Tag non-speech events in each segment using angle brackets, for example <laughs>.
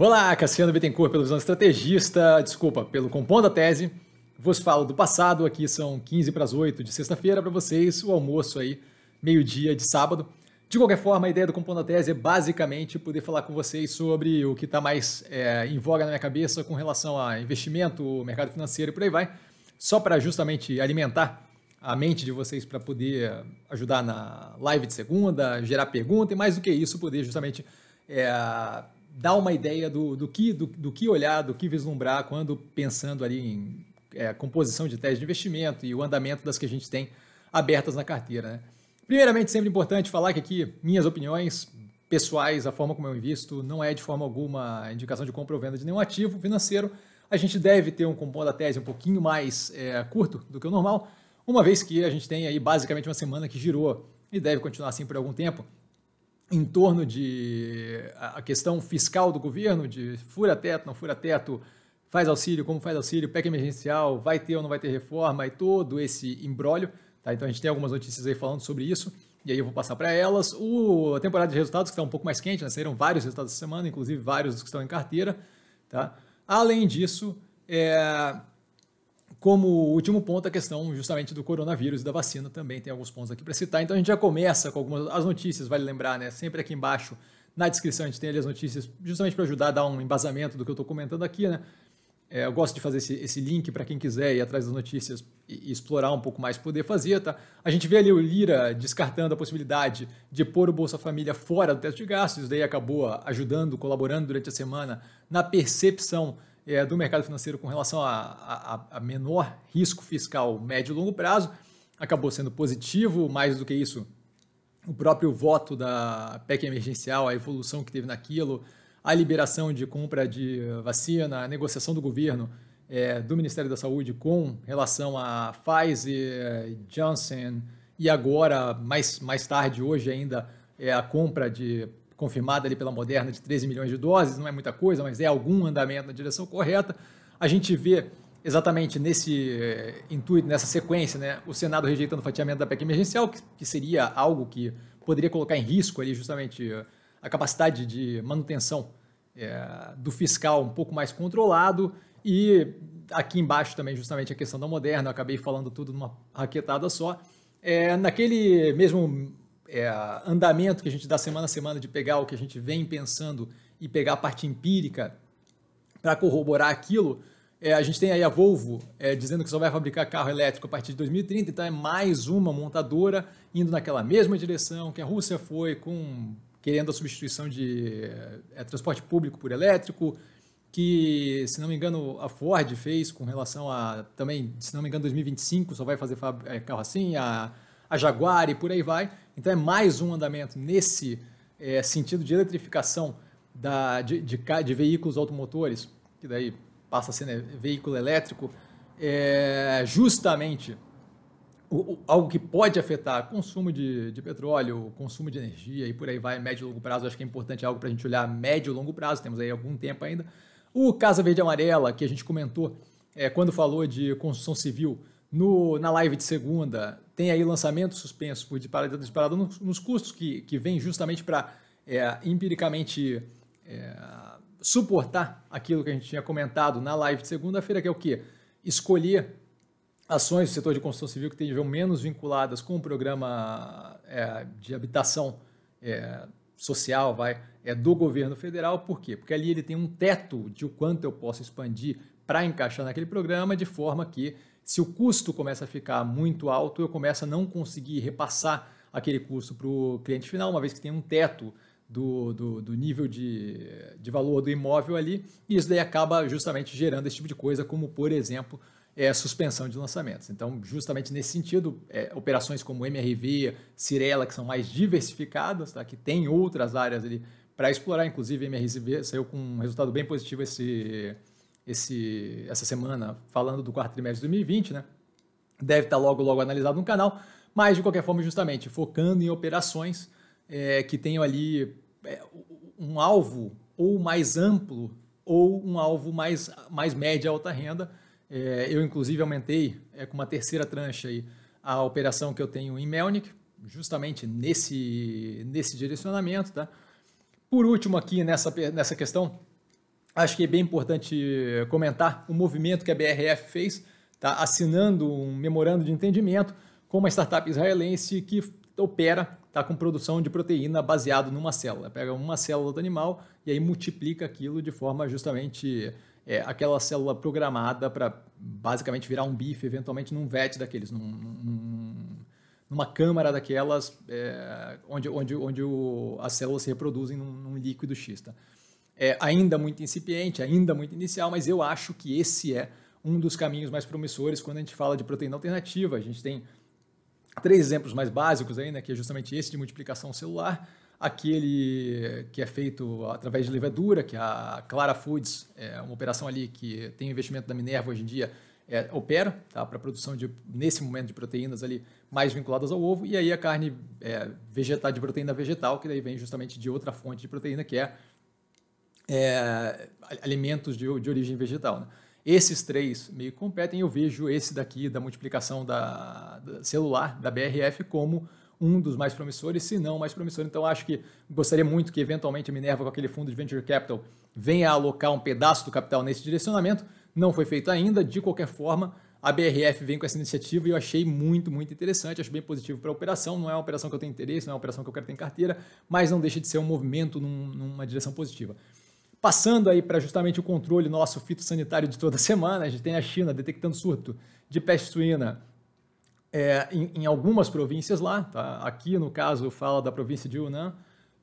Olá, Cassiano Bittencourt, pelo Visão Estrategista, desculpa, pelo Compondo a Tese. Vos falo do passado, aqui são 15 para as 8 de sexta-feira para vocês, o almoço aí, meio-dia de sábado. De qualquer forma, a ideia do Compondo a Tese é basicamente poder falar com vocês sobre o que está mais é, em voga na minha cabeça com relação a investimento, mercado financeiro e por aí vai, só para justamente alimentar a mente de vocês para poder ajudar na live de segunda, gerar pergunta e mais do que isso, poder justamente é, dá uma ideia do, do, que, do, do que olhar, do que vislumbrar quando pensando ali em é, composição de tese de investimento e o andamento das que a gente tem abertas na carteira. Né? Primeiramente, sempre importante falar que aqui minhas opiniões pessoais, a forma como eu invisto, não é de forma alguma indicação de compra ou venda de nenhum ativo financeiro. A gente deve ter um compondo da tese um pouquinho mais é, curto do que o normal, uma vez que a gente tem aí basicamente uma semana que girou e deve continuar assim por algum tempo em torno de a questão fiscal do governo, de fura teto, não fura teto, faz auxílio, como faz auxílio, PEC emergencial, vai ter ou não vai ter reforma e todo esse embrólio. Tá? Então a gente tem algumas notícias aí falando sobre isso, e aí eu vou passar para elas. O, a temporada de resultados, que está um pouco mais quente, né? saíram vários resultados essa semana, inclusive vários dos que estão em carteira. Tá? Além disso, é, como último ponto, a questão justamente do coronavírus e da vacina também tem alguns pontos aqui para citar. Então a gente já começa com algumas as notícias, vale lembrar, né? Sempre aqui embaixo na descrição a gente tem ali as notícias, justamente para ajudar a dar um embasamento do que eu estou comentando aqui, né? É, eu gosto de fazer esse, esse link para quem quiser ir atrás das notícias e, e, explorar um pouco mais, poder fazer, tá? A gente vê ali o Lira descartando a possibilidade de pôr o Bolsa Família fora do teto de gastos, isso daí acabou ajudando, colaborando durante a semana na percepção é, do mercado financeiro com relação a, a, a menor risco fiscal médio e longo prazo acabou sendo positivo, mais do que isso, o próprio voto da PEC emergencial, a evolução que teve naquilo, a liberação de compra de vacina, a negociação do governo é, do Ministério da Saúde com relação a Pfizer, Johnson e agora, mais, mais tarde, hoje ainda, é a compra de confirmada ali pela Moderna de 13 milhões de doses, não é muita coisa, mas é algum andamento na direção correta. A gente vê exatamente nesse é, intuito, nessa sequência, né, o Senado rejeitando o fatiamento da PEC emergencial, que, que seria algo que poderia colocar em risco ali justamente eh, a capacidade de manutenção é, do fiscal um pouco mais controlado e aqui embaixo também justamente a questão da moderna, eu acabei falando tudo numa raquetada só. É, naquele mesmo é, andamento que a gente dá semana a semana de pegar o que a gente vem pensando e pegar a parte empírica para corroborar aquilo, é, a gente tem aí a Volvo é, dizendo que só vai fabricar carro elétrico a partir de 2030, então é mais uma montadora indo naquela mesma direção que a Rússia foi, com querendo a substituição de é, transporte público por elétrico, que, se não me engano, a Ford fez com relação a, também, se não me engano, 2025 só vai fazer é, carro assim, a, a Jaguar e por aí vai. Então é mais um andamento nesse é, sentido de eletrificação da, de, de, de, veículos automotores, que daí passa a ser né, veículo elétrico, é justamente o, o, algo que pode afetar consumo de, de petróleo, consumo de energia e por aí vai, médio e longo prazo. Acho que é importante é algo para a gente olhar médio e longo prazo, temos aí algum tempo ainda. O Casa Verde Amarela, que a gente comentou é, quando falou de construção civil no, na live de segunda, tem aí lançamento suspenso por disparada disparada nos, nos custos que, que vem justamente para é, empiricamente é, suportar aquilo que a gente tinha comentado na live de segunda-feira, que é o que? Escolher ações do setor de construção civil que estejam menos vinculadas com o programa é, de habitação é, social vai é do governo federal, por quê? Porque ali ele tem um teto de o quanto eu posso expandir para encaixar naquele programa de forma que se o custo começa a ficar muito alto, eu começo a não conseguir repassar aquele custo para o cliente final, uma vez que tem um teto do, do, do, nível de, de valor do imóvel ali, e isso daí acaba justamente gerando esse tipo de coisa, como por exemplo é, suspensão de lançamentos. Então, justamente nesse sentido, é, operações como MRV, Cirela, que são mais diversificadas, tá? que tem outras áreas ali para explorar, inclusive MRV saiu com um resultado bem positivo esse esse, essa semana falando do quarto trimestre de 2020, né? Deve estar tá logo, logo analisado no canal, mas de qualquer forma, justamente focando em operações é, que tenham ali é, um alvo ou mais amplo ou um alvo mais, mais média alta renda. É, eu, inclusive, aumentei é, com uma terceira trancha aí, a operação que eu tenho em Melnick, justamente nesse, nesse direcionamento. Tá? Por último, aqui nessa, nessa questão acho que é bem importante eh, comentar o movimento que a BRF fez, tá? assinando um memorando de entendimento com uma startup israelense que opera tá? com produção de proteína baseado numa célula. Pega uma célula do animal e aí multiplica aquilo de forma justamente é, aquela célula programada para basicamente virar um bife, eventualmente num VET daqueles, num, num, numa câmara daquelas é, onde, onde, onde o, as células se reproduzem num, num líquido X. Tá? é ainda muito incipiente, ainda muito inicial, mas eu acho que esse é um dos caminhos mais promissores quando a gente fala de proteína alternativa. A gente tem três exemplos mais básicos aí, né, que é justamente esse de multiplicação celular, aquele que é feito através de levedura, que a Clara Foods, é uma operação ali que tem investimento da Minerva hoje em dia, é, opera tá, para produção de, nesse momento de proteínas ali mais vinculadas ao ovo, e aí a carne é, vegetal de proteína vegetal, que daí vem justamente de outra fonte de proteína, que é é, alimentos de, de, origem vegetal. Né? Esses três meio que competem, eu vejo esse daqui da multiplicação da, da celular, da BRF, como um dos mais promissores, se não o mais promissor. Então, acho que gostaria muito que, eventualmente, a Minerva, com aquele fundo de Venture Capital, venha alocar um pedaço do capital nesse direcionamento. Não foi feito ainda. De qualquer forma, a BRF vem com essa iniciativa e eu achei muito, muito interessante. Acho bem positivo para a operação. Não é uma operação que eu tenho interesse, não é uma operação que eu quero ter em carteira, mas não deixa de ser um movimento num, numa direção positiva. Passando aí para justamente o controle nosso fitossanitário de toda <laughs> semana, a gente tem a China detectando surto de peste suína é, em, em, algumas províncias lá, tá? aqui no caso fala da província de Yunnan.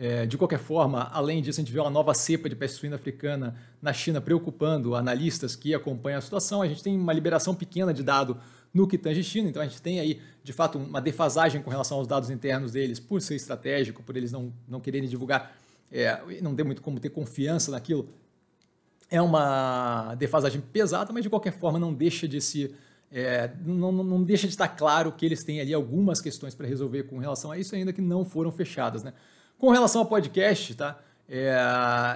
É, de qualquer forma, além disso, a gente vê uma nova cepa de peste suína africana na China preocupando analistas que acompanham a situação. A gente tem uma liberação pequena de dado no que tange China, então a gente tem aí, de fato, uma defasagem com relação aos dados internos deles, por ser estratégico, por eles não, não quererem divulgar é, não tem muito como ter confiança naquilo. É uma defasagem pesada, mas de qualquer forma não deixa de se. É, não, não, deixa de estar claro que eles têm ali algumas questões para resolver com relação a isso, ainda que não foram fechadas. Né? Com relação ao podcast, tá? É,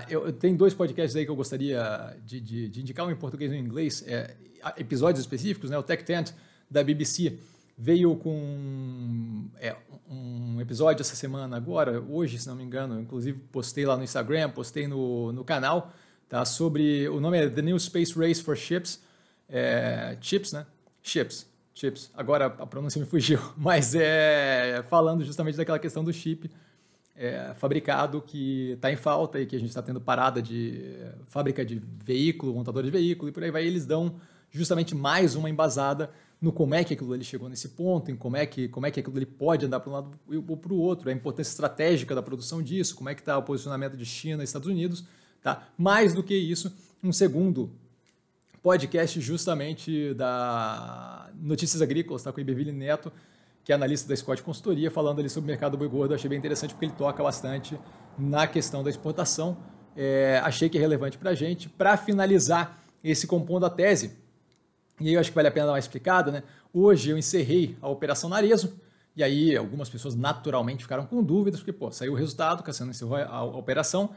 eu, eu tenho dois podcasts aí que eu gostaria de, de, de indicar, um em português e um em inglês, é, episódios específicos, né? o Tech Tent da BBC veio com é, um episódio essa semana agora, hoje, se não me engano, inclusive postei lá no Instagram, postei no, no canal, tá? Sobre o nome é The New Space Race for Ships, é, Chips, né? Chips, Chips. Agora a pronúncia me fugiu, <laughs> mas é falando justamente daquela questão do chip é, fabricado que está em falta e que a gente está tendo parada de é, fábrica de veículo, montador de veículo e por aí vai. Eles dão justamente mais uma embasada no como é que aquilo ali chegou nesse ponto, em como é que, como é que aquilo ali pode andar para um lado ou para o outro, a importância estratégica da produção disso, como é que está o posicionamento de China e Estados Unidos. Tá? Mais do que isso, um segundo podcast justamente da Notícias Agrícolas, tá? com o Iberville Neto, que é analista da Scott Consultoria, falando ali sobre o mercado do boi gordo. achei bem interessante porque ele toca bastante na questão da exportação. É, achei que é relevante para a gente. Para finalizar esse compondo a tese, e aí eu acho que vale a pena dar uma explicada, né? Hoje eu encerrei a Operação Narezo, e aí algumas pessoas naturalmente ficaram com dúvidas, porque, pô, saiu o resultado, Cassiano encerrou a, operação,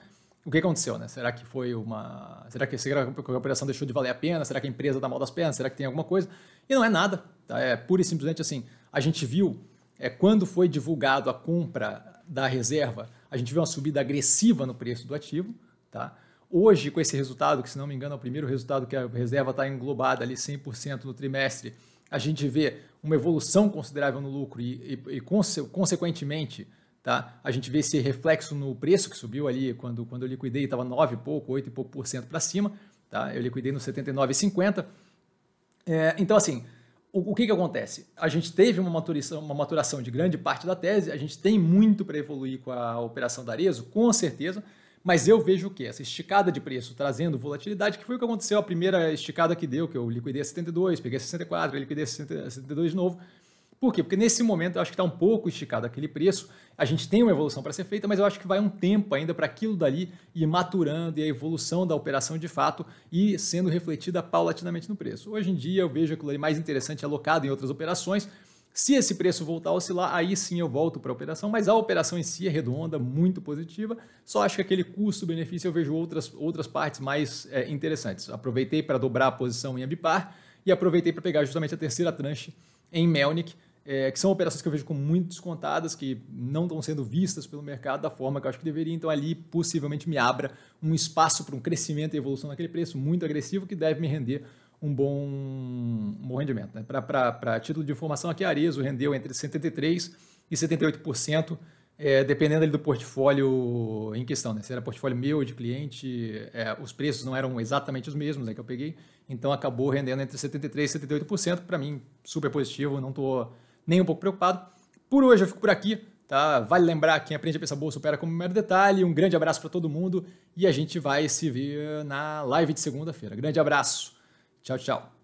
o que aconteceu, né? Será que foi uma... Será que, será que a operação deixou de valer a pena? Será que a empresa dá tá mal das pernas? Será que tem alguma coisa? E não é nada, tá? É pura e simplesmente assim, a gente viu, é, quando foi divulgado a compra da reserva, a gente viu uma subida agressiva no preço do ativo, tá? hoje, com esse resultado, que se não me engano é o primeiro resultado que a reserva está englobada ali 100% no trimestre, a gente vê uma evolução considerável no lucro e, e, e conse consequentemente, tá? a gente vê esse reflexo no preço que subiu ali quando, quando eu liquidei, estava 9 e pouco, 8 e pouco por cento para cima, tá? eu liquidei no 79,50. É, então, assim, o, que, que acontece? A gente teve uma maturação, uma maturação de grande parte da tese, a gente tem muito para evoluir com a operação da Arezo, com certeza, mas eu vejo o que Essa esticada de preço trazendo volatilidade, que foi o que aconteceu a primeira esticada que deu, que eu liquidei a 72, peguei a 64, liquidei a 72 de novo. Por quê? Porque nesse momento eu acho que está um pouco esticado aquele preço. A gente tem uma evolução para ser feita, mas eu acho que vai um tempo ainda para aquilo dali ir maturando e a evolução da operação de fato e sendo refletida paulatinamente no preço. Hoje em dia eu vejo aquilo ali mais interessante alocado em outras operações se esse preço voltar a oscilar, aí sim eu volto para a operação, mas a operação em si é redonda, muito positiva. Só acho que aquele custo-benefício eu vejo outras, outras partes mais é, interessantes. Aproveitei para dobrar a posição em Abipar e aproveitei para pegar justamente a terceira tranche em Melnik, é, que são operações que eu vejo com muito descontadas, que não estão sendo vistas pelo mercado da forma que eu acho que deveria. Então ali possivelmente me abra um espaço para um crescimento e evolução naquele preço muito agressivo que deve me render um bom, um bom rendimento. Né? Para título de informação, aqui a Arezo rendeu entre 73% e 78%, é, dependendo ali do portfólio em questão. Né? Se era portfólio meu de cliente, é, os preços não eram exatamente os mesmos né, que eu peguei, então acabou rendendo entre 73% e 78%. Para mim, super positivo, não estou nem um pouco preocupado. Por hoje eu fico por aqui. Tá? Vale lembrar quem aprende a pensar bolsa supera como um mero detalhe. Um grande abraço para todo mundo e a gente vai se ver na live de segunda-feira. Grande abraço! Tchau, tchau.